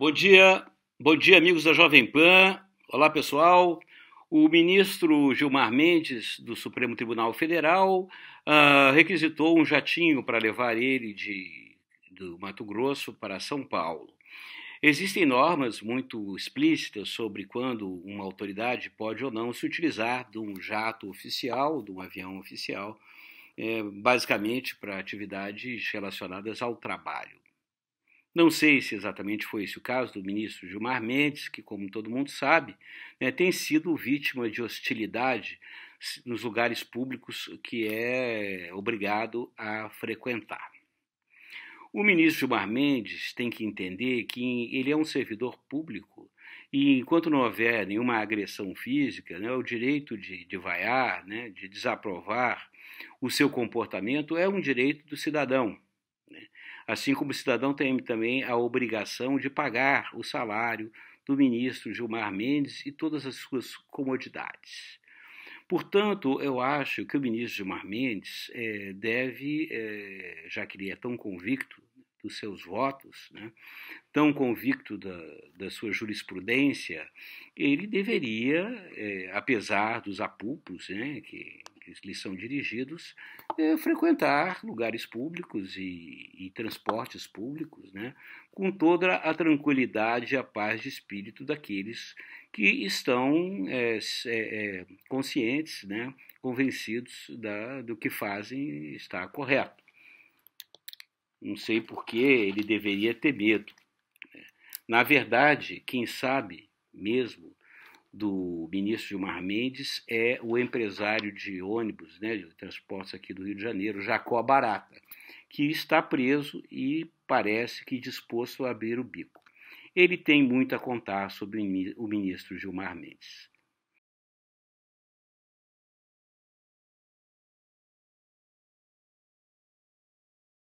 Bom dia, bom dia, amigos da Jovem Pan. Olá, pessoal. O ministro Gilmar Mendes, do Supremo Tribunal Federal, uh, requisitou um jatinho para levar ele de, do Mato Grosso para São Paulo. Existem normas muito explícitas sobre quando uma autoridade pode ou não se utilizar de um jato oficial, de um avião oficial, é, basicamente para atividades relacionadas ao trabalho. Não sei se exatamente foi esse o caso do ministro Gilmar Mendes, que, como todo mundo sabe, né, tem sido vítima de hostilidade nos lugares públicos que é obrigado a frequentar. O ministro Gilmar Mendes tem que entender que ele é um servidor público e, enquanto não houver nenhuma agressão física, né, o direito de, de vaiar, né, de desaprovar o seu comportamento é um direito do cidadão. Assim como o cidadão tem também a obrigação de pagar o salário do ministro Gilmar Mendes e todas as suas comodidades. Portanto, eu acho que o ministro Gilmar Mendes é, deve, é, já que ele é tão convicto dos seus votos, né, tão convicto da, da, sua jurisprudência, ele deveria, é, apesar dos apupos né, que lhes são dirigidos, é frequentar lugares públicos e, e transportes públicos, né, com toda a tranquilidade e a paz de espírito daqueles que estão é, é, é conscientes, né, convencidos da, do que fazem está correto. Não sei por que ele deveria ter medo. Né. Na verdade, quem sabe mesmo do ministro Gilmar Mendes é o empresário de ônibus, né, de transportes aqui do Rio de Janeiro, Jacó Barata, que está preso e parece que disposto a abrir o bico. Ele tem muito a contar sobre o ministro Gilmar Mendes.